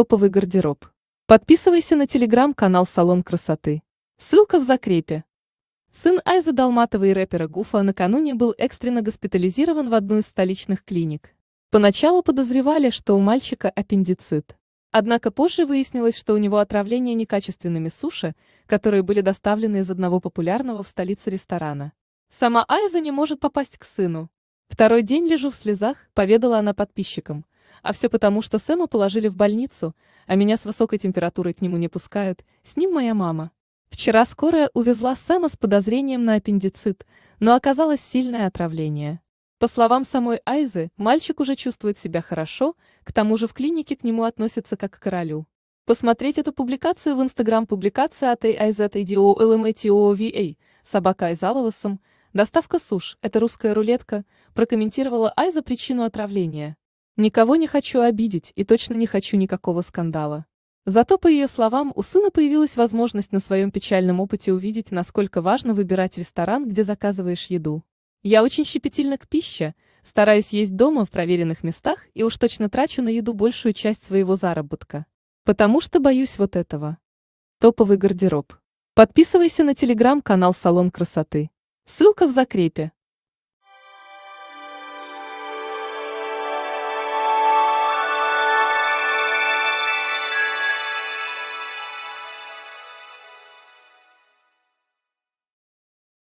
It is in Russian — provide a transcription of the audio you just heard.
Топовый гардероб. Подписывайся на телеграм-канал «Салон красоты». Ссылка в закрепе. Сын Айза Далматова и рэпера Гуфа накануне был экстренно госпитализирован в одну из столичных клиник. Поначалу подозревали, что у мальчика аппендицит. Однако позже выяснилось, что у него отравление некачественными суши, которые были доставлены из одного популярного в столице ресторана. Сама Айза не может попасть к сыну. Второй день лежу в слезах, поведала она подписчикам. А все потому, что Сэма положили в больницу, а меня с высокой температурой к нему не пускают, с ним моя мама. Вчера скорая увезла Сэма с подозрением на аппендицит, но оказалось сильное отравление. По словам самой Айзы, мальчик уже чувствует себя хорошо, к тому же в клинике к нему относятся как к королю. Посмотреть эту публикацию в Instagram публикация от AIZADOLMATOVA, собака Айза волосом, доставка суш, это русская рулетка, прокомментировала Айза причину отравления. Никого не хочу обидеть и точно не хочу никакого скандала. Зато, по ее словам, у сына появилась возможность на своем печальном опыте увидеть, насколько важно выбирать ресторан, где заказываешь еду. Я очень щепетильна к пище, стараюсь есть дома в проверенных местах и уж точно трачу на еду большую часть своего заработка. Потому что боюсь вот этого. Топовый гардероб. Подписывайся на телеграм-канал «Салон красоты». Ссылка в закрепе.